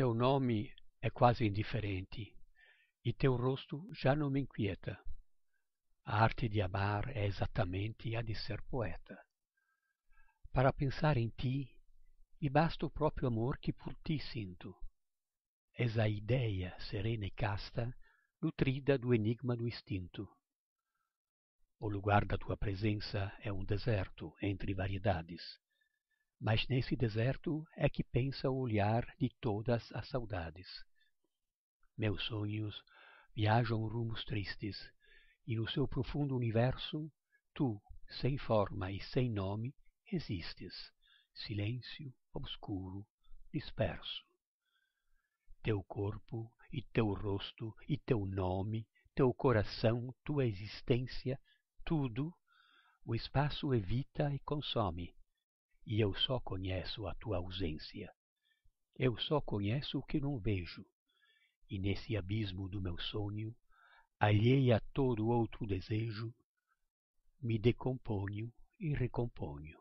Teu nome é quase indiferente e teu rosto já não me inquieta. A arte de amar é exatamente a de ser poeta. Para pensar em ti, me basta o próprio amor que por ti sinto. És a ideia serena e casta, nutrida do enigma do instinto. O lugar da tua presença é um deserto entre variedades mas nesse deserto é que pensa o olhar de todas as saudades. Meus sonhos viajam rumos tristes, e no seu profundo universo, tu, sem forma e sem nome, existes, silêncio obscuro, disperso. Teu corpo e teu rosto e teu nome, teu coração, tua existência, tudo, o espaço evita e consome e eu só conheço a tua ausência. Eu só conheço o que não vejo. E nesse abismo do meu sonho, alheia a todo outro desejo, me decomponho e recomponho.